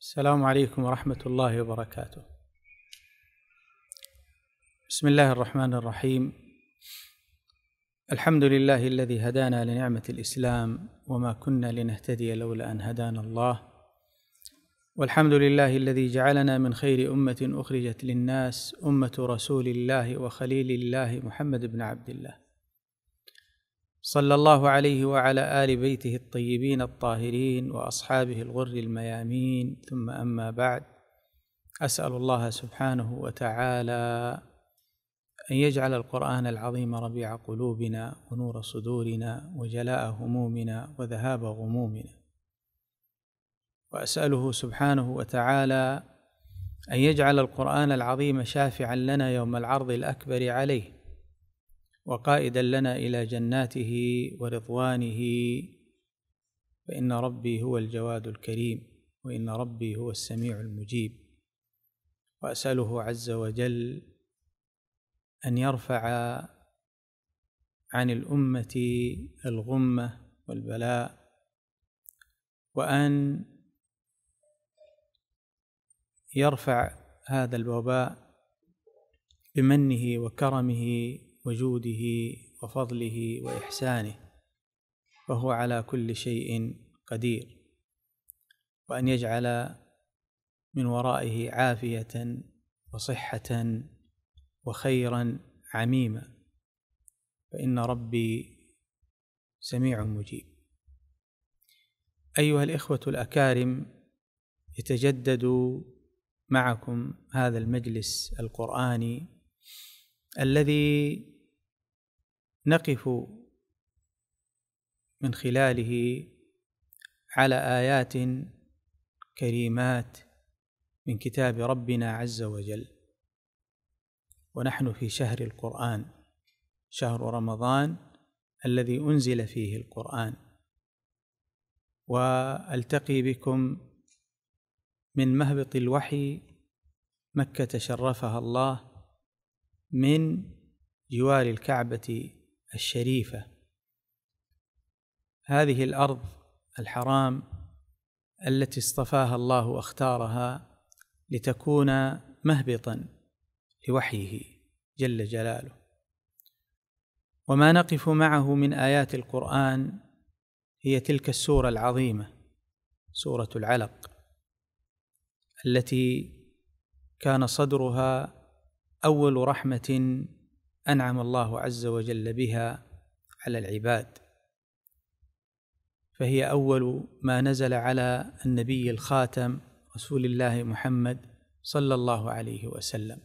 السلام عليكم ورحمة الله وبركاته. بسم الله الرحمن الرحيم. الحمد لله الذي هدانا لنعمة الإسلام وما كنا لنهتدي لولا أن هدانا الله. والحمد لله الذي جعلنا من خير أمة أخرجت للناس أمة رسول الله وخليل الله محمد بن عبد الله. صلى الله عليه وعلى ال بيته الطيبين الطاهرين واصحابه الغر الميامين ثم اما بعد اسال الله سبحانه وتعالى ان يجعل القران العظيم ربيع قلوبنا ونور صدورنا وجلاء همومنا وذهاب غمومنا واساله سبحانه وتعالى ان يجعل القران العظيم شافعا لنا يوم العرض الاكبر عليه وقائدا لنا الى جناته ورضوانه فان ربي هو الجواد الكريم وان ربي هو السميع المجيب واساله عز وجل ان يرفع عن الامه الغمه والبلاء وان يرفع هذا الوباء بمنه وكرمه وجوده وفضله واحسانه فهو على كل شيء قدير وان يجعل من ورائه عافيه وصحه وخيرا عميما فان ربي سميع مجيب ايها الاخوه الاكارم يتجدد معكم هذا المجلس القراني الذي نقف من خلاله على ايات كريمات من كتاب ربنا عز وجل ونحن في شهر القران شهر رمضان الذي انزل فيه القران والتقي بكم من مهبط الوحي مكه شرفها الله من جوار الكعبه الشريفة هذه الأرض الحرام التي اصطفاها الله واختارها لتكون مهبطا لوحيه جل جلاله وما نقف معه من آيات القرآن هي تلك السورة العظيمة سورة العلق التي كان صدرها أول رحمة انعم الله عز وجل بها على العباد فهي اول ما نزل على النبي الخاتم رسول الله محمد صلى الله عليه وسلم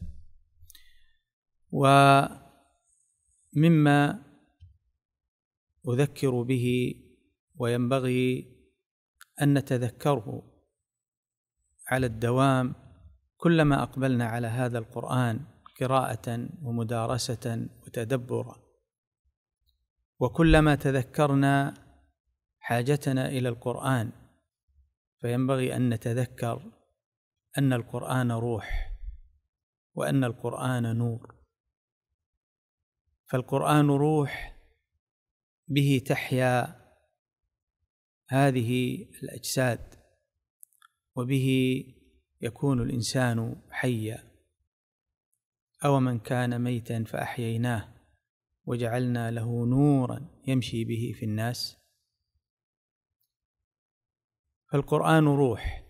ومما اذكر به وينبغي ان نتذكره على الدوام كلما اقبلنا على هذا القران قراءه ومدارسه وتدبرا وكلما تذكرنا حاجتنا الى القران فينبغي ان نتذكر ان القران روح وان القران نور فالقران روح به تحيا هذه الاجساد وبه يكون الانسان حيا أو من كان ميتا فأحييناه وجعلنا له نورا يمشي به في الناس فالقرآن روح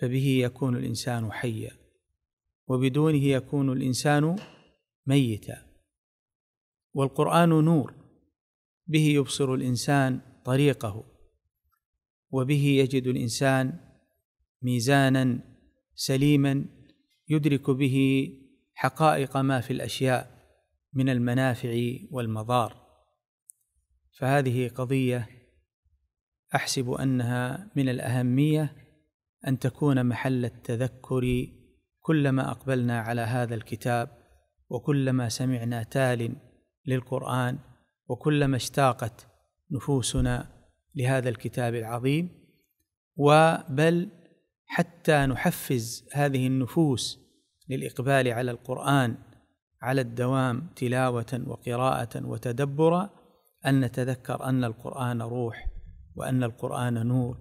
فبه يكون الإنسان حيا وبدونه يكون الإنسان ميتا والقرآن نور به يبصر الإنسان طريقه وبه يجد الإنسان ميزانا سليما يدرك به حقائق ما في الاشياء من المنافع والمضار فهذه قضيه احسب انها من الاهميه ان تكون محل التذكر كلما اقبلنا على هذا الكتاب وكلما سمعنا تال للقران وكلما اشتاقت نفوسنا لهذا الكتاب العظيم وبل حتى نحفز هذه النفوس للإقبال على القرآن على الدوام تلاوة وقراءة وتدبرا أن نتذكر أن القرآن روح وأن القرآن نور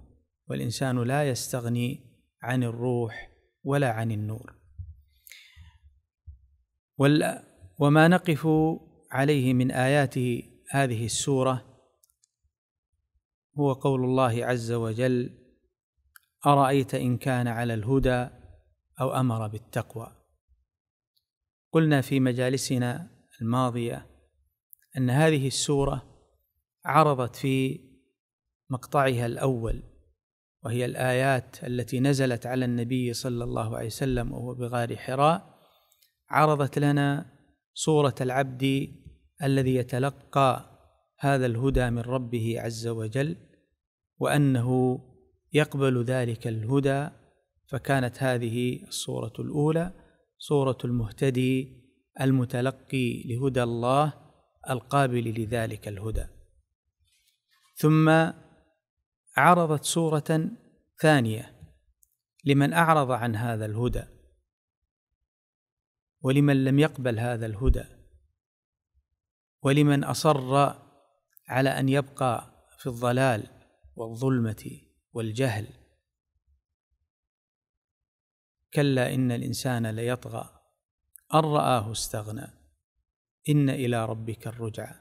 والإنسان لا يستغني عن الروح ولا عن النور وما نقف عليه من آيات هذه السورة هو قول الله عز وجل أرأيت إن كان على الهدى او امر بالتقوى قلنا في مجالسنا الماضيه ان هذه السوره عرضت في مقطعها الاول وهي الايات التي نزلت على النبي صلى الله عليه وسلم وهو بغار حراء عرضت لنا صوره العبد الذي يتلقى هذا الهدى من ربه عز وجل وانه يقبل ذلك الهدى فكانت هذه الصورة الأولى صورة المهتدي المتلقي لهدى الله القابل لذلك الهدى ثم عرضت صورة ثانية لمن أعرض عن هذا الهدى ولمن لم يقبل هذا الهدى ولمن أصر على أن يبقى في الضلال والظلمة والجهل كلا إن الإنسان ليطغى أن رآه استغنى إن إلى ربك الرجعى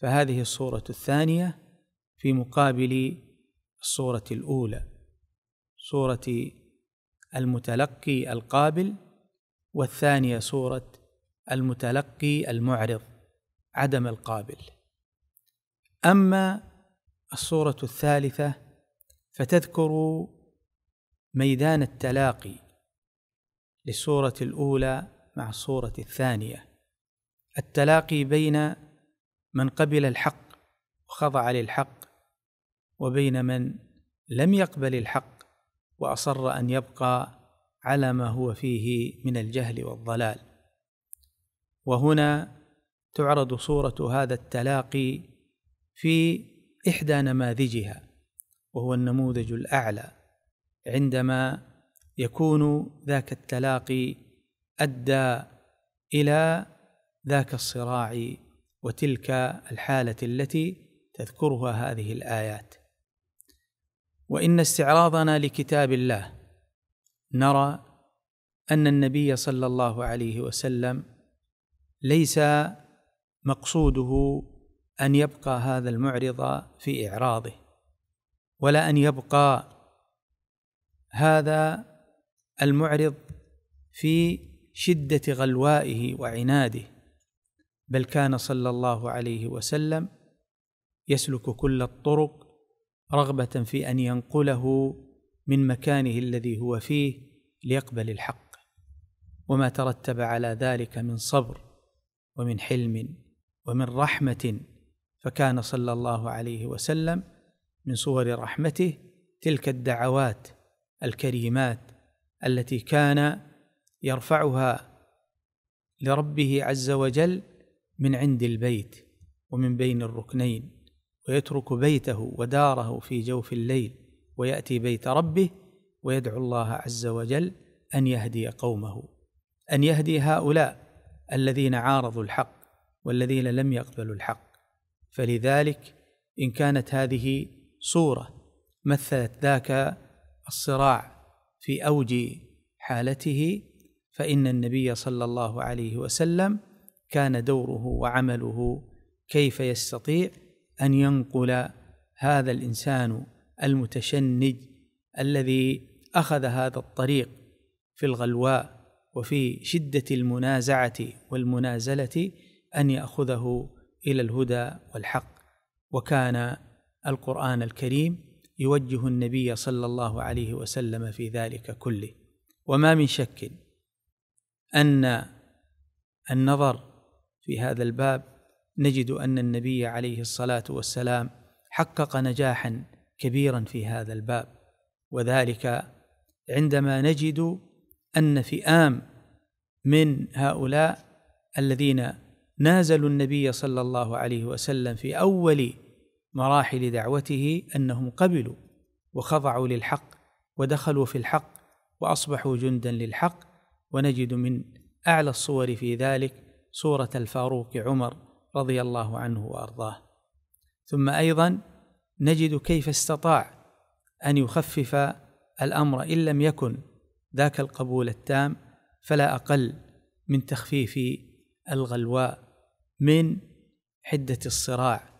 فهذه الصورة الثانية في مقابل الصورة الأولى صورة المتلقي القابل والثانية صورة المتلقي المعرض عدم القابل أما الصورة الثالثة فتذكر ميدان التلاقي للصورة الأولى مع الصورة الثانية التلاقي بين من قبل الحق وخضع للحق وبين من لم يقبل الحق وأصر أن يبقى على ما هو فيه من الجهل والضلال وهنا تعرض صورة هذا التلاقي في إحدى نماذجها وهو النموذج الأعلى عندما يكون ذاك التلاقي ادى الى ذاك الصراع وتلك الحاله التي تذكرها هذه الايات وان استعراضنا لكتاب الله نرى ان النبي صلى الله عليه وسلم ليس مقصوده ان يبقى هذا المعرض في اعراضه ولا ان يبقى هذا المعرض في شده غلوائه وعناده بل كان صلى الله عليه وسلم يسلك كل الطرق رغبه في ان ينقله من مكانه الذي هو فيه ليقبل الحق وما ترتب على ذلك من صبر ومن حلم ومن رحمه فكان صلى الله عليه وسلم من صور رحمته تلك الدعوات الكريمات التي كان يرفعها لربه عز وجل من عند البيت ومن بين الركنين ويترك بيته وداره في جوف الليل وياتي بيت ربه ويدعو الله عز وجل ان يهدي قومه ان يهدي هؤلاء الذين عارضوا الحق والذين لم يقبلوا الحق فلذلك ان كانت هذه صوره مثلت ذاك الصراع في اوج حالته فان النبي صلى الله عليه وسلم كان دوره وعمله كيف يستطيع ان ينقل هذا الانسان المتشنج الذي اخذ هذا الطريق في الغلواء وفي شده المنازعه والمنازله ان ياخذه الى الهدى والحق وكان القران الكريم يوجه النبي صلى الله عليه وسلم في ذلك كله وما من شك ان النظر في هذا الباب نجد ان النبي عليه الصلاه والسلام حقق نجاحا كبيرا في هذا الباب وذلك عندما نجد ان فئام من هؤلاء الذين نازلوا النبي صلى الله عليه وسلم في اول مراحل دعوته انهم قبلوا وخضعوا للحق ودخلوا في الحق واصبحوا جندا للحق ونجد من اعلى الصور في ذلك صوره الفاروق عمر رضي الله عنه وارضاه ثم ايضا نجد كيف استطاع ان يخفف الامر ان لم يكن ذاك القبول التام فلا اقل من تخفيف الغلواء من حده الصراع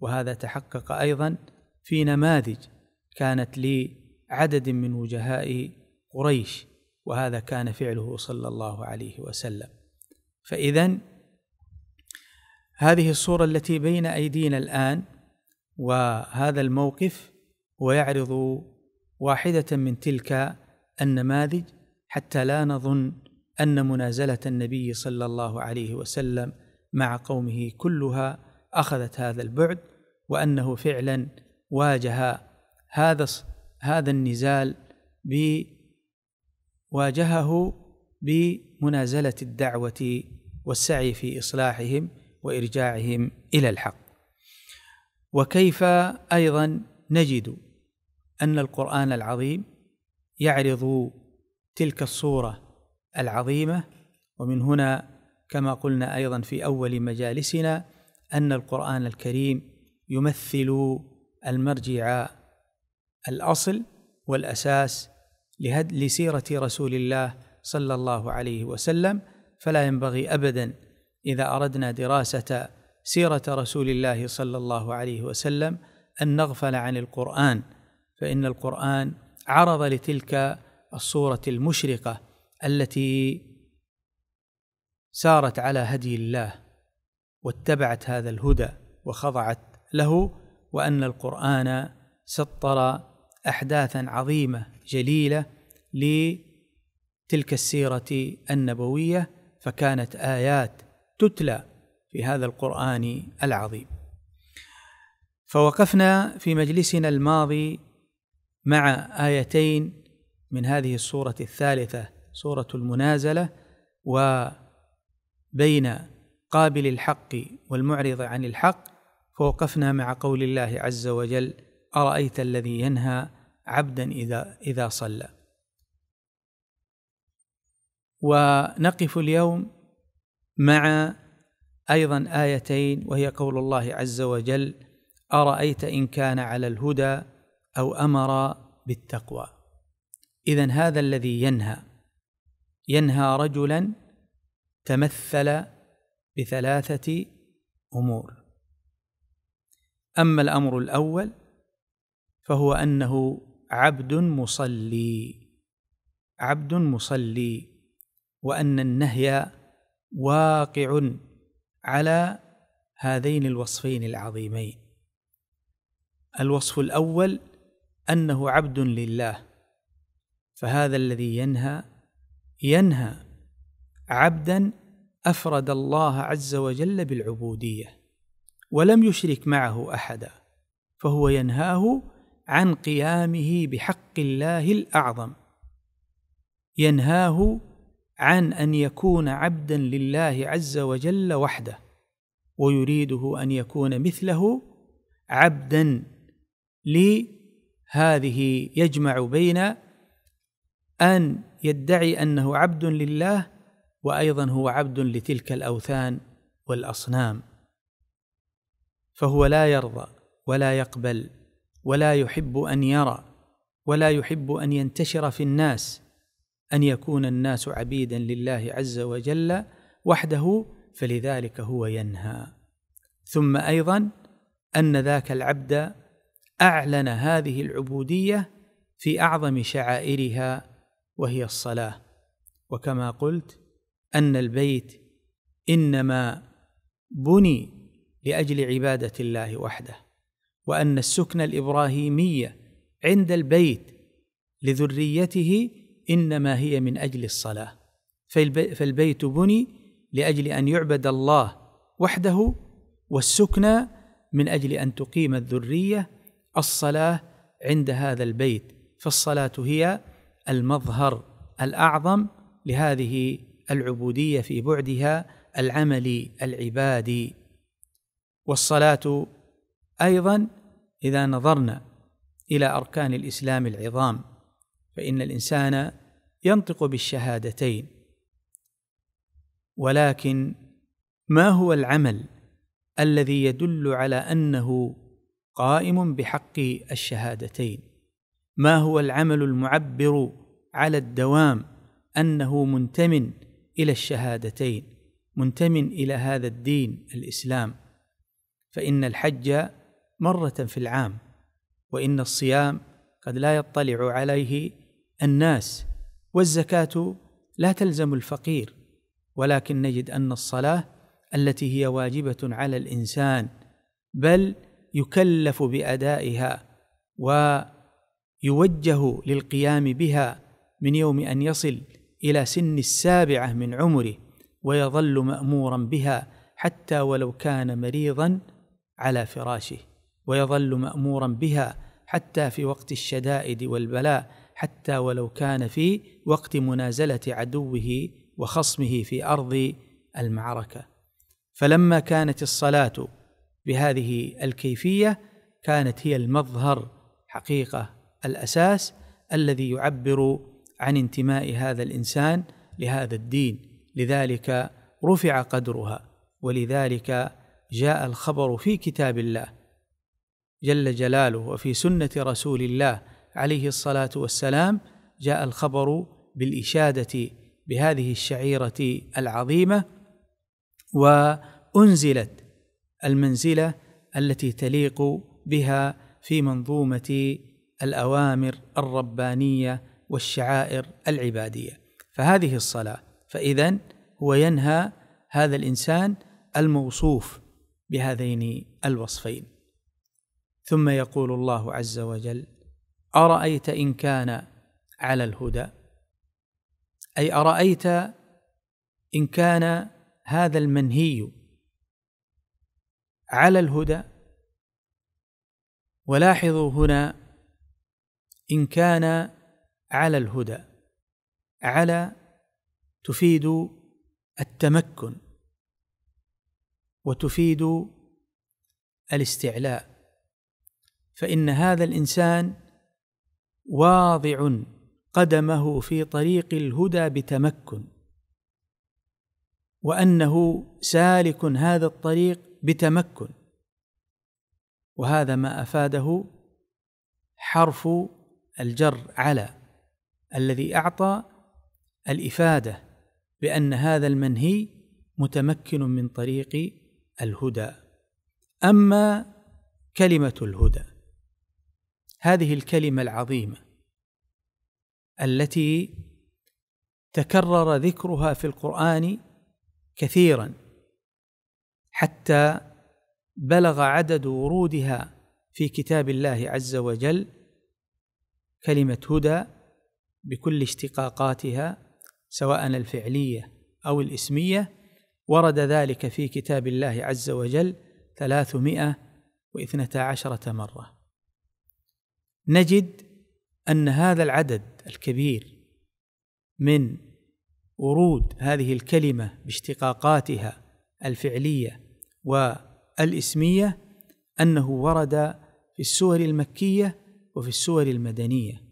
وهذا تحقق ايضا في نماذج كانت لعدد من وجهاء قريش وهذا كان فعله صلى الله عليه وسلم فاذا هذه الصوره التي بين ايدينا الان وهذا الموقف هو يعرض واحده من تلك النماذج حتى لا نظن ان منازله النبي صلى الله عليه وسلم مع قومه كلها اخذت هذا البعد وانه فعلا واجه هذا هذا النزال ب واجهه بمنازله الدعوه والسعي في اصلاحهم وارجاعهم الى الحق وكيف ايضا نجد ان القران العظيم يعرض تلك الصوره العظيمه ومن هنا كما قلنا ايضا في اول مجالسنا ان القران الكريم يمثل المرجع الاصل والاساس لسيره رسول الله صلى الله عليه وسلم فلا ينبغي ابدا اذا اردنا دراسه سيره رسول الله صلى الله عليه وسلم ان نغفل عن القران فان القران عرض لتلك الصوره المشرقه التي سارت على هدي الله واتبعت هذا الهدى وخضعت له وان القران سطر احداثا عظيمه جليله لتلك السيره النبويه فكانت ايات تتلى في هذا القران العظيم فوقفنا في مجلسنا الماضي مع ايتين من هذه السوره الثالثه سوره المنازله وبين قابل الحق والمعرض عن الحق فوقفنا مع قول الله عز وجل أرأيت الذي ينهى عبدا إذا إذا صلى ونقف اليوم مع أيضا آيتين وهي قول الله عز وجل أرأيت إن كان على الهدى أو أمر بالتقوى إذا هذا الذي ينهى ينهى رجلا تمثل بثلاثة أمور أما الأمر الأول فهو أنه عبد مصلي عبد مصلي وأن النهي واقع على هذين الوصفين العظيمين الوصف الأول أنه عبد لله فهذا الذي ينهى ينهى عبدا افرد الله عز وجل بالعبوديه ولم يشرك معه احدا فهو ينهاه عن قيامه بحق الله الاعظم ينهاه عن ان يكون عبدا لله عز وجل وحده ويريده ان يكون مثله عبدا لهذه يجمع بين ان يدعي انه عبد لله وايضا هو عبد لتلك الاوثان والاصنام فهو لا يرضى ولا يقبل ولا يحب ان يرى ولا يحب ان ينتشر في الناس ان يكون الناس عبيدا لله عز وجل وحده فلذلك هو ينهى ثم ايضا ان ذاك العبد اعلن هذه العبوديه في اعظم شعائرها وهي الصلاه وكما قلت ان البيت انما بني لاجل عباده الله وحده وان السكن الابراهيميه عند البيت لذريته انما هي من اجل الصلاه فالبيت بني لاجل ان يعبد الله وحده والسكنى من اجل ان تقيم الذريه الصلاه عند هذا البيت فالصلاه هي المظهر الاعظم لهذه العبوديه في بعدها العملي العبادي والصلاه ايضا اذا نظرنا الى اركان الاسلام العظام فان الانسان ينطق بالشهادتين ولكن ما هو العمل الذي يدل على انه قائم بحق الشهادتين ما هو العمل المعبر على الدوام انه منتمن الى الشهادتين منتم الى هذا الدين الاسلام فان الحج مره في العام وان الصيام قد لا يطلع عليه الناس والزكاه لا تلزم الفقير ولكن نجد ان الصلاه التي هي واجبه على الانسان بل يكلف بادائها ويوجه للقيام بها من يوم ان يصل الى سن السابعه من عمره ويظل مامورا بها حتى ولو كان مريضا على فراشه ويظل مامورا بها حتى في وقت الشدائد والبلاء حتى ولو كان في وقت منازله عدوه وخصمه في ارض المعركه فلما كانت الصلاه بهذه الكيفيه كانت هي المظهر حقيقه الاساس الذي يعبر عن انتماء هذا الانسان لهذا الدين لذلك رفع قدرها ولذلك جاء الخبر في كتاب الله جل جلاله وفي سنه رسول الله عليه الصلاه والسلام جاء الخبر بالاشاده بهذه الشعيره العظيمه وانزلت المنزله التي تليق بها في منظومه الاوامر الربانيه والشعائر العبادية فهذه الصلاة فإذا هو ينهى هذا الإنسان الموصوف بهذين الوصفين ثم يقول الله عز وجل أرأيت إن كان على الهدى أي أرأيت إن كان هذا المنهي على الهدى ولاحظوا هنا إن كان على الهدى على تفيد التمكن وتفيد الاستعلاء فان هذا الانسان واضع قدمه في طريق الهدى بتمكن وانه سالك هذا الطريق بتمكن وهذا ما افاده حرف الجر على الذي اعطى الافاده بان هذا المنهي متمكن من طريق الهدى اما كلمه الهدى هذه الكلمه العظيمه التي تكرر ذكرها في القران كثيرا حتى بلغ عدد ورودها في كتاب الله عز وجل كلمه هدى بكل اشتقاقاتها سواء الفعليه او الاسميه ورد ذلك في كتاب الله عز وجل ثلاثمائه واثنتا عشره مره نجد ان هذا العدد الكبير من ورود هذه الكلمه باشتقاقاتها الفعليه والاسميه انه ورد في السور المكيه وفي السور المدنيه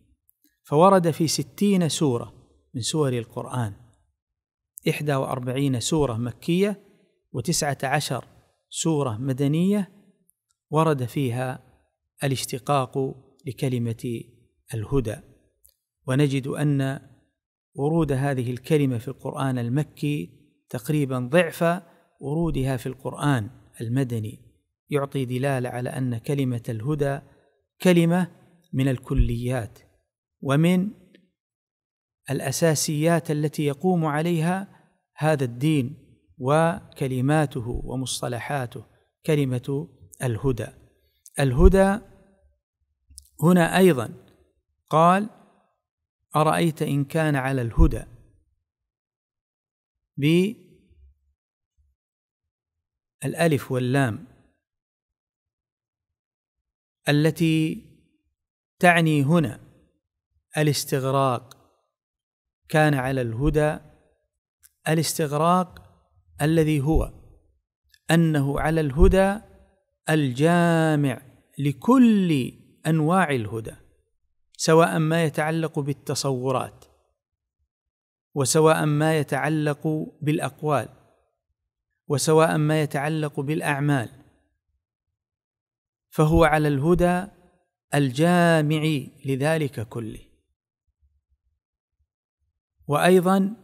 فورد في ستين سورة من سور القرآن إحدى وأربعين سورة مكية وتسعة عشر سورة مدنية ورد فيها الاشتقاق لكلمة الهدى ونجد أن ورود هذه الكلمة في القرآن المكي تقريبا ضعف ورودها في القرآن المدني يعطي دلالة على أن كلمة الهدى كلمة من الكليات ومن الاساسيات التي يقوم عليها هذا الدين وكلماته ومصطلحاته كلمه الهدى الهدى هنا ايضا قال ارايت ان كان على الهدى بالالف واللام التي تعني هنا الاستغراق كان على الهدى الاستغراق الذي هو انه على الهدى الجامع لكل انواع الهدى سواء ما يتعلق بالتصورات وسواء ما يتعلق بالاقوال وسواء ما يتعلق بالاعمال فهو على الهدى الجامع لذلك كله وايضا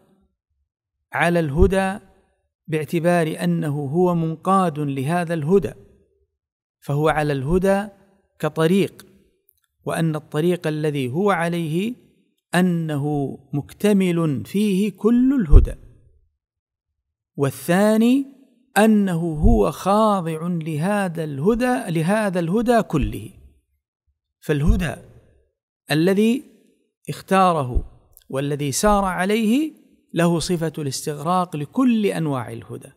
على الهدى باعتبار انه هو منقاد لهذا الهدى فهو على الهدى كطريق وان الطريق الذي هو عليه انه مكتمل فيه كل الهدى والثاني انه هو خاضع لهذا الهدى لهذا الهدى كله فالهدى الذي اختاره والذي سار عليه له صفة الاستغراق لكل أنواع الهدى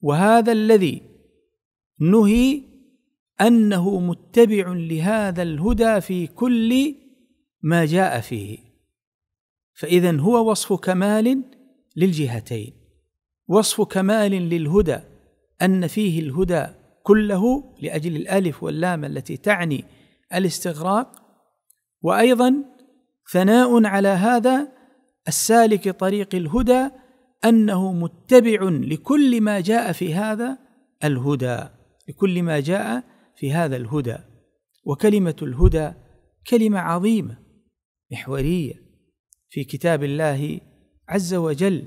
وهذا الذي نهي أنه متبع لهذا الهدى في كل ما جاء فيه فإذا هو وصف كمال للجهتين وصف كمال للهدى أن فيه الهدى كله لأجل الألف واللام التي تعني الاستغراق وأيضا ثناء على هذا السالك طريق الهدى انه متبع لكل ما جاء في هذا الهدى لكل ما جاء في هذا الهدى وكلمه الهدى كلمه عظيمه محوريه في كتاب الله عز وجل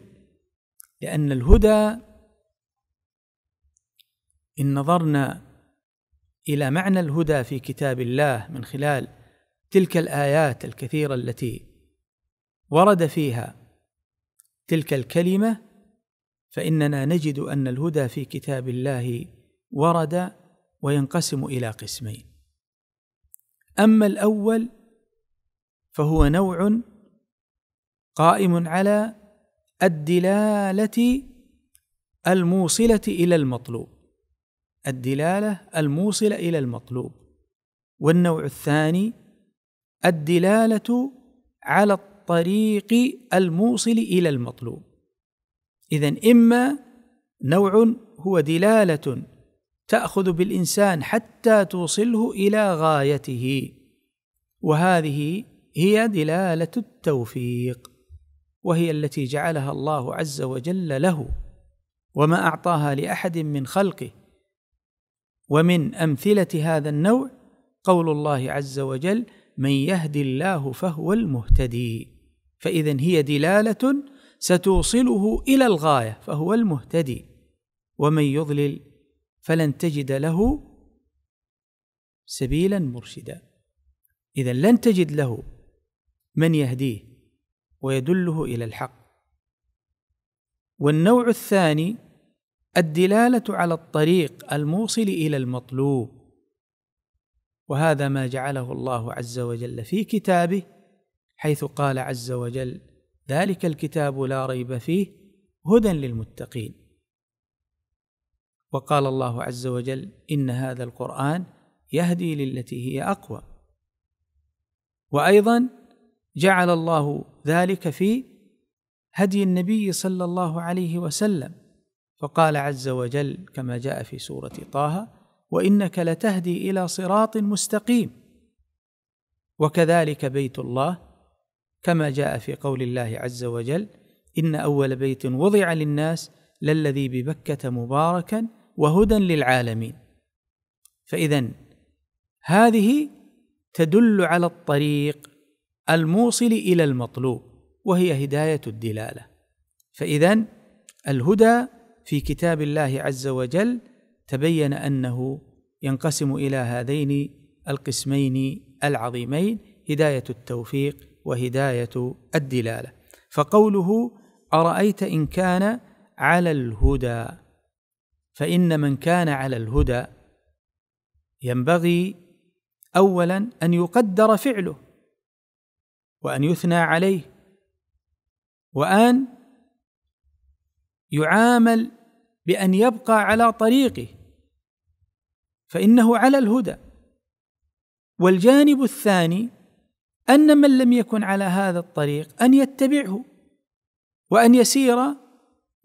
لان الهدى ان نظرنا الى معنى الهدى في كتاب الله من خلال تلك الايات الكثيره التي ورد فيها تلك الكلمه فاننا نجد ان الهدى في كتاب الله ورد وينقسم الى قسمين اما الاول فهو نوع قائم على الدلاله الموصله الى المطلوب الدلاله الموصله الى المطلوب والنوع الثاني الدلاله على الطريق الموصل الى المطلوب اذا اما نوع هو دلاله تاخذ بالانسان حتى توصله الى غايته وهذه هي دلاله التوفيق وهي التي جعلها الله عز وجل له وما اعطاها لاحد من خلقه ومن امثله هذا النوع قول الله عز وجل من يهد الله فهو المهتدي فاذا هي دلاله ستوصله الى الغايه فهو المهتدي ومن يضلل فلن تجد له سبيلا مرشدا اذا لن تجد له من يهديه ويدله الى الحق والنوع الثاني الدلاله على الطريق الموصل الى المطلوب وهذا ما جعله الله عز وجل في كتابه حيث قال عز وجل ذلك الكتاب لا ريب فيه هدى للمتقين وقال الله عز وجل ان هذا القران يهدي للتي هي اقوى وايضا جعل الله ذلك في هدي النبي صلى الله عليه وسلم فقال عز وجل كما جاء في سوره طه وانك لتهدي الى صراط مستقيم وكذلك بيت الله كما جاء في قول الله عز وجل ان اول بيت وضع للناس للذي ببكه مباركا وهدى للعالمين فاذا هذه تدل على الطريق الموصل الى المطلوب وهي هدايه الدلاله فاذا الهدى في كتاب الله عز وجل تبين انه ينقسم الى هذين القسمين العظيمين هدايه التوفيق وهدايه الدلاله فقوله ارايت ان كان على الهدى فان من كان على الهدى ينبغي اولا ان يقدر فعله وان يثنى عليه وان يعامل بان يبقى على طريقه فانه على الهدى والجانب الثاني ان من لم يكن على هذا الطريق ان يتبعه وان يسير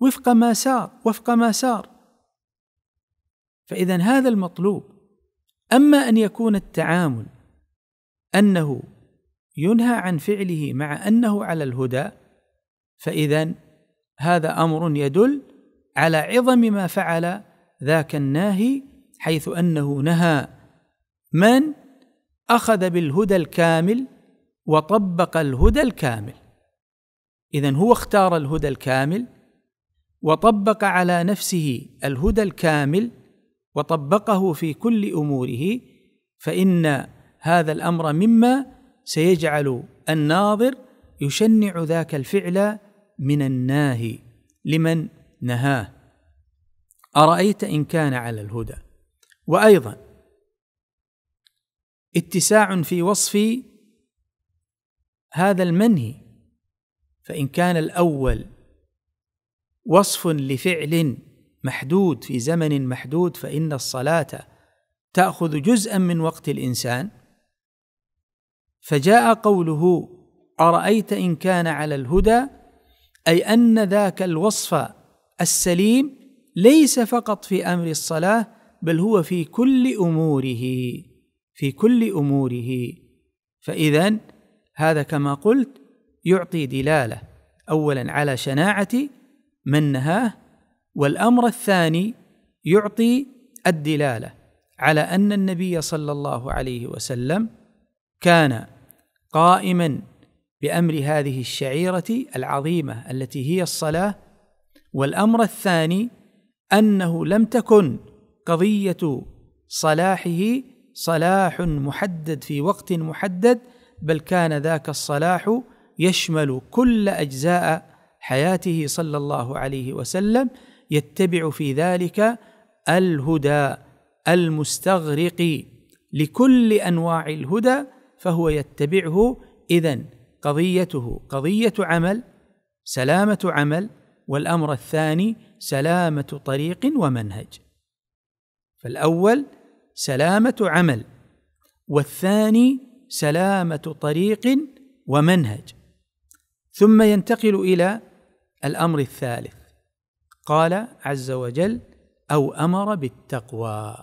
وفق ما سار وفق ما سار فاذا هذا المطلوب اما ان يكون التعامل انه ينهى عن فعله مع انه على الهدى فاذا هذا امر يدل على عظم ما فعل ذاك الناهي حيث انه نهى من اخذ بالهدى الكامل وطبق الهدى الكامل اذا هو اختار الهدى الكامل وطبق على نفسه الهدى الكامل وطبقه في كل اموره فان هذا الامر مما سيجعل الناظر يشنع ذاك الفعل من الناهي لمن نهاه ارايت ان كان على الهدى وايضا اتساع في وصف هذا المنهي فان كان الاول وصف لفعل محدود في زمن محدود فان الصلاه تاخذ جزءا من وقت الانسان فجاء قوله ارايت ان كان على الهدى اي ان ذاك الوصف السليم ليس فقط في امر الصلاه بل هو في كل اموره في كل اموره فاذا هذا كما قلت يعطي دلاله اولا على شناعه من نهاه والامر الثاني يعطي الدلاله على ان النبي صلى الله عليه وسلم كان قائما بامر هذه الشعيره العظيمه التي هي الصلاه والامر الثاني انه لم تكن قضيه صلاحه صلاح محدد في وقت محدد بل كان ذاك الصلاح يشمل كل اجزاء حياته صلى الله عليه وسلم يتبع في ذلك الهدى المستغرق لكل انواع الهدى فهو يتبعه اذا قضيته قضيه عمل سلامه عمل والامر الثاني سلامه طريق ومنهج فالاول سلامه عمل والثاني سلامه طريق ومنهج ثم ينتقل الى الامر الثالث قال عز وجل او امر بالتقوى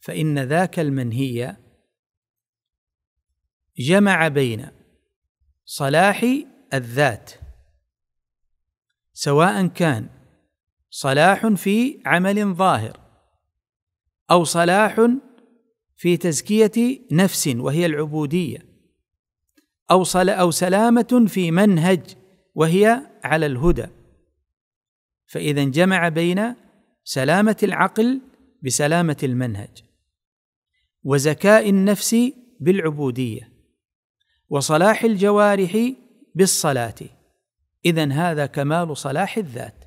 فان ذاك المنهي جمع بين صلاح الذات سواء كان صلاح في عمل ظاهر او صلاح في تزكيه نفس وهي العبوديه او صل او سلامه في منهج وهي على الهدى فاذا جمع بين سلامه العقل بسلامه المنهج وزكاء النفس بالعبوديه وصلاح الجوارح بالصلاه اذا هذا كمال صلاح الذات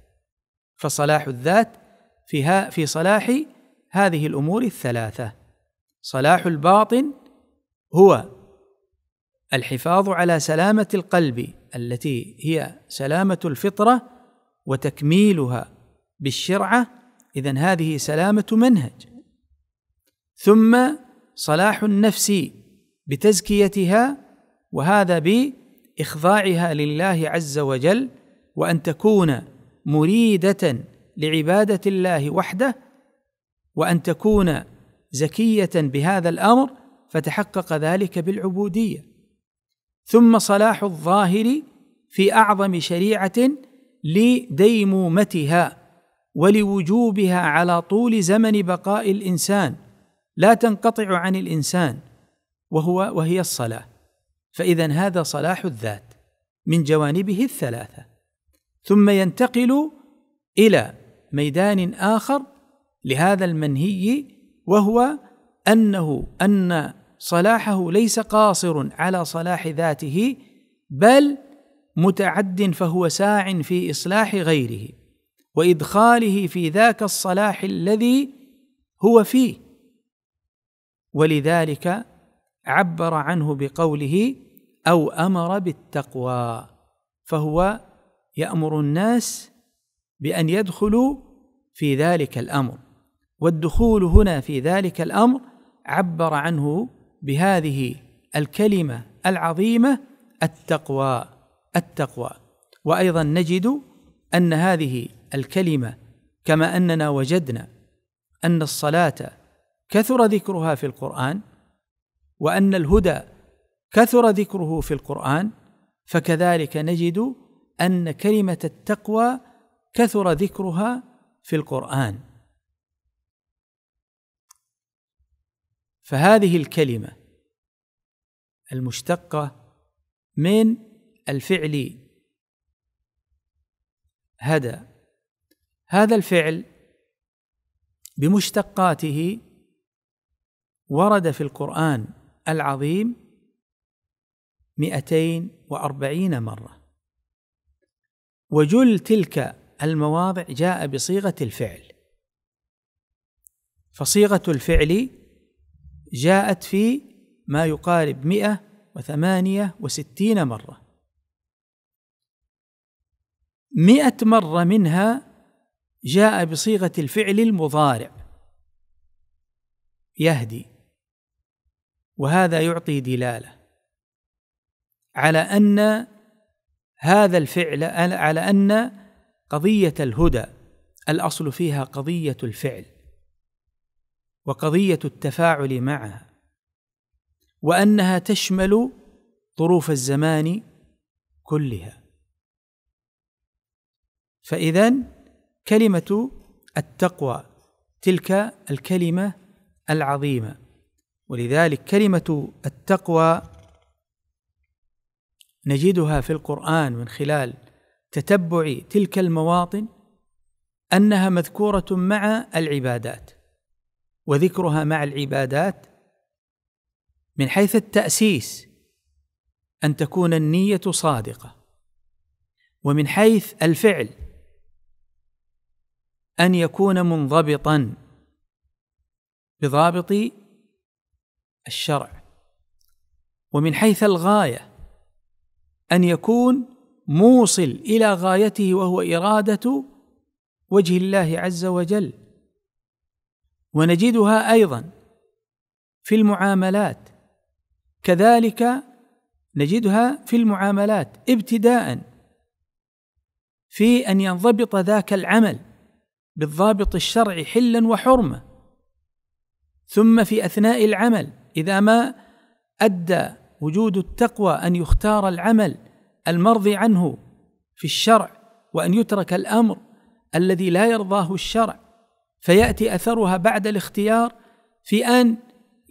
فصلاح الذات فيها في صلاح هذه الامور الثلاثه صلاح الباطن هو الحفاظ على سلامه القلب التي هي سلامه الفطره وتكميلها بالشرعه اذا هذه سلامه منهج ثم صلاح النفس بتزكيتها وهذا باخضاعها لله عز وجل وان تكون مريده لعباده الله وحده وان تكون زكيه بهذا الامر فتحقق ذلك بالعبوديه ثم صلاح الظاهر في اعظم شريعه لديمومتها ولوجوبها على طول زمن بقاء الانسان لا تنقطع عن الانسان وهو وهي الصلاه فاذا هذا صلاح الذات من جوانبه الثلاثه ثم ينتقل الى ميدان اخر لهذا المنهي وهو انه ان صلاحه ليس قاصر على صلاح ذاته بل متعد فهو ساع في اصلاح غيره وادخاله في ذاك الصلاح الذي هو فيه ولذلك عبر عنه بقوله او امر بالتقوى فهو يامر الناس بان يدخلوا في ذلك الامر والدخول هنا في ذلك الامر عبر عنه بهذه الكلمه العظيمه التقوى التقوى وايضا نجد ان هذه الكلمه كما اننا وجدنا ان الصلاه كثر ذكرها في القران وان الهدى كثر ذكره في القران فكذلك نجد ان كلمه التقوى كثر ذكرها في القران فهذه الكلمة المشتقة من الفعل هدى هذا الفعل بمشتقاته ورد في القرآن العظيم مئتين وأربعين مرة وجل تلك المواضع جاء بصيغة الفعل فصيغة الفعل جاءت في ما يقارب 168 مرة مئة مرة منها جاء بصيغة الفعل المضارع يهدي وهذا يعطي دلالة على أن هذا الفعل على أن قضية الهدى الأصل فيها قضية الفعل وقضيه التفاعل معها وانها تشمل طروف الزمان كلها فاذا كلمه التقوى تلك الكلمه العظيمه ولذلك كلمه التقوى نجدها في القران من خلال تتبع تلك المواطن انها مذكوره مع العبادات وذكرها مع العبادات من حيث التاسيس ان تكون النيه صادقه ومن حيث الفعل ان يكون منضبطا بضابط الشرع ومن حيث الغايه ان يكون موصل الى غايته وهو اراده وجه الله عز وجل ونجدها ايضا في المعاملات كذلك نجدها في المعاملات ابتداء في ان ينضبط ذاك العمل بالضابط الشرعي حلا وحرمه ثم في اثناء العمل اذا ما ادى وجود التقوى ان يختار العمل المرضي عنه في الشرع وان يترك الامر الذي لا يرضاه الشرع فياتي اثرها بعد الاختيار في ان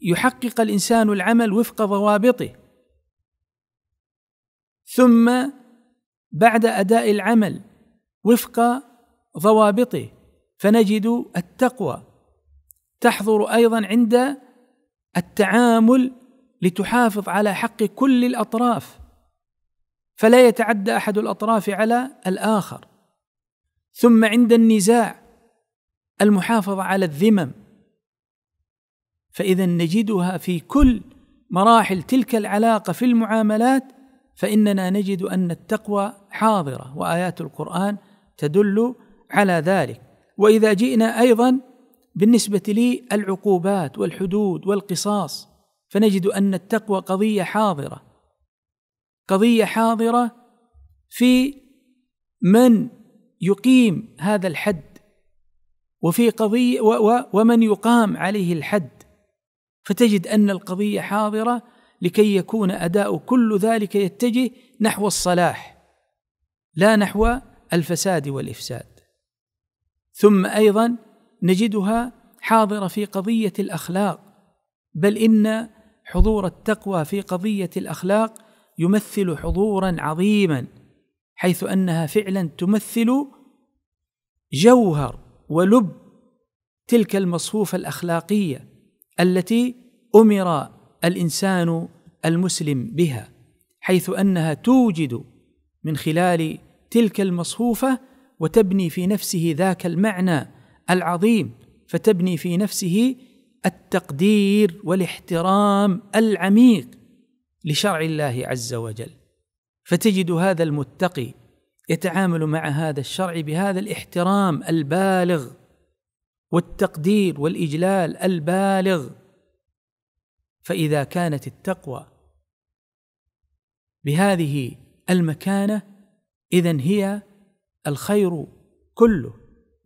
يحقق الانسان العمل وفق ضوابطه ثم بعد اداء العمل وفق ضوابطه فنجد التقوى تحضر ايضا عند التعامل لتحافظ على حق كل الاطراف فلا يتعدى احد الاطراف على الاخر ثم عند النزاع المحافظه على الذمم فاذا نجدها في كل مراحل تلك العلاقه في المعاملات فاننا نجد ان التقوى حاضره وايات القران تدل على ذلك واذا جئنا ايضا بالنسبه للعقوبات والحدود والقصاص فنجد ان التقوى قضيه حاضره قضيه حاضره في من يقيم هذا الحد وفي قضية و و ومن يقام عليه الحد فتجد أن القضية حاضرة لكي يكون أداء كل ذلك يتجه نحو الصلاح لا نحو الفساد والإفساد ثم أيضا نجدها حاضرة في قضية الأخلاق بل إن حضور التقوى في قضية الأخلاق يمثل حضورا عظيما حيث أنها فعلا تمثل جوهر ولب تلك المصفوفه الاخلاقيه التي امر الانسان المسلم بها حيث انها توجد من خلال تلك المصفوفه وتبني في نفسه ذاك المعنى العظيم فتبني في نفسه التقدير والاحترام العميق لشرع الله عز وجل فتجد هذا المتقي يتعامل مع هذا الشرع بهذا الاحترام البالغ والتقدير والاجلال البالغ فاذا كانت التقوى بهذه المكانه اذا هي الخير كله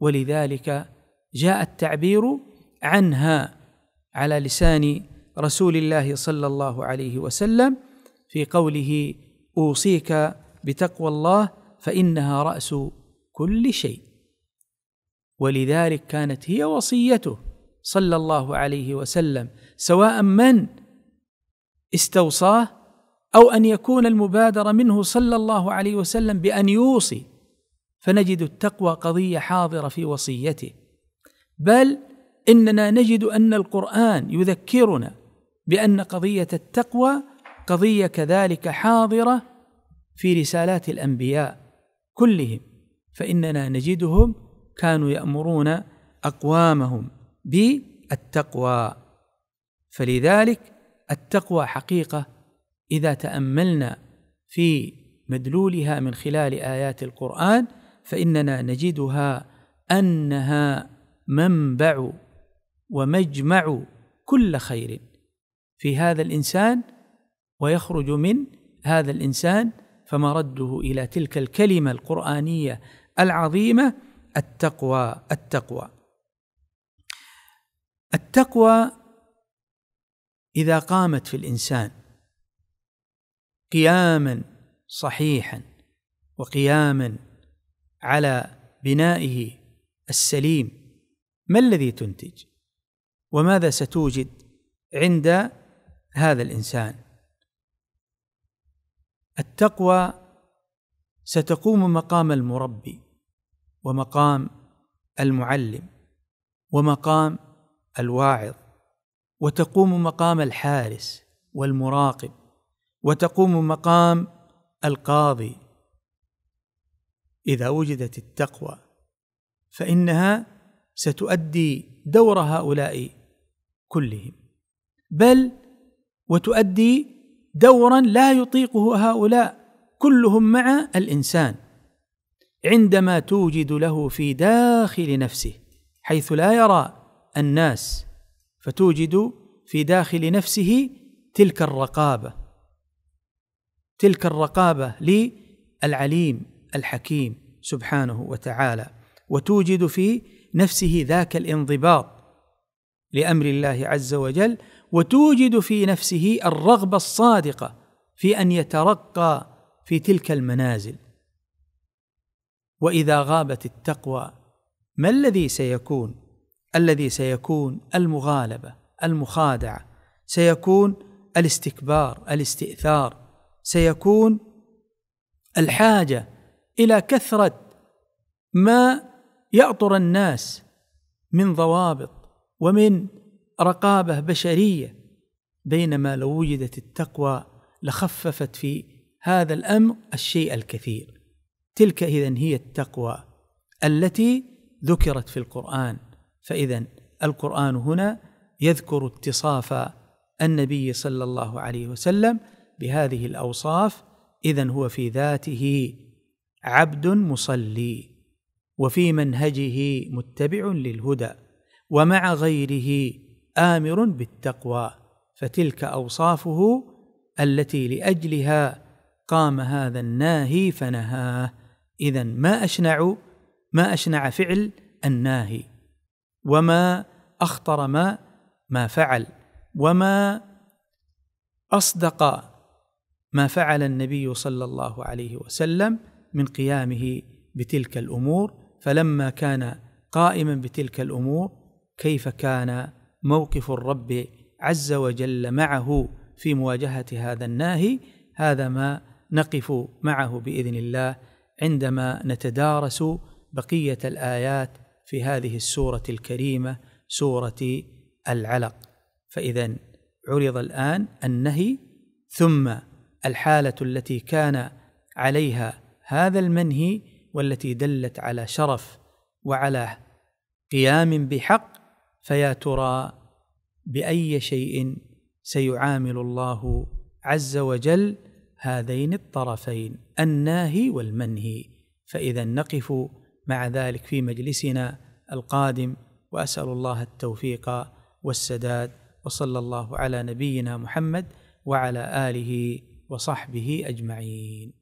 ولذلك جاء التعبير عنها على لسان رسول الله صلى الله عليه وسلم في قوله اوصيك بتقوى الله فانها راس كل شيء ولذلك كانت هي وصيته صلى الله عليه وسلم سواء من استوصاه او ان يكون المبادره منه صلى الله عليه وسلم بان يوصي فنجد التقوى قضيه حاضره في وصيته بل اننا نجد ان القران يذكرنا بان قضيه التقوى قضيه كذلك حاضره في رسالات الانبياء كلهم فإننا نجدهم كانوا يأمرون أقوامهم بالتقوى فلذلك التقوى حقيقة إذا تأملنا في مدلولها من خلال آيات القرآن فإننا نجدها أنها منبع ومجمع كل خير في هذا الإنسان ويخرج من هذا الإنسان فمرده الى تلك الكلمه القرانيه العظيمه التقوى التقوى التقوى اذا قامت في الانسان قياما صحيحا وقياما على بنائه السليم ما الذي تنتج وماذا ستوجد عند هذا الانسان التقوى ستقوم مقام المربي ومقام المعلم ومقام الواعظ وتقوم مقام الحارس والمراقب وتقوم مقام القاضي اذا وجدت التقوى فانها ستؤدي دور هؤلاء كلهم بل وتؤدي دورا لا يطيقه هؤلاء كلهم مع الانسان عندما توجد له في داخل نفسه حيث لا يرى الناس فتوجد في داخل نفسه تلك الرقابه تلك الرقابه للعليم الحكيم سبحانه وتعالى وتوجد في نفسه ذاك الانضباط لامر الله عز وجل وتوجد في نفسه الرغبه الصادقه في ان يترقى في تلك المنازل واذا غابت التقوى ما الذي سيكون الذي سيكون المغالبه المخادعه سيكون الاستكبار الاستئثار سيكون الحاجه الى كثره ما يعطر الناس من ضوابط ومن رقابه بشريه بينما لو وجدت التقوى لخففت في هذا الامر الشيء الكثير تلك اذا هي التقوى التي ذكرت في القران فاذا القران هنا يذكر اتصاف النبي صلى الله عليه وسلم بهذه الاوصاف اذا هو في ذاته عبد مصلي وفي منهجه متبع للهدى ومع غيره امر بالتقوى فتلك اوصافه التي لاجلها قام هذا الناهي فنهاه اذا ما اشنع ما اشنع فعل الناهي وما اخطر ما ما فعل وما اصدق ما فعل النبي صلى الله عليه وسلم من قيامه بتلك الامور فلما كان قائما بتلك الامور كيف كان موقف الرب عز وجل معه في مواجهه هذا الناهي هذا ما نقف معه باذن الله عندما نتدارس بقيه الايات في هذه السوره الكريمه سوره العلق فاذا عرض الان النهي ثم الحاله التي كان عليها هذا المنهي والتي دلت على شرف وعلى قيام بحق فيا ترى باي شيء سيعامل الله عز وجل هذين الطرفين الناهي والمنهي فاذا نقف مع ذلك في مجلسنا القادم واسال الله التوفيق والسداد وصلى الله على نبينا محمد وعلى اله وصحبه اجمعين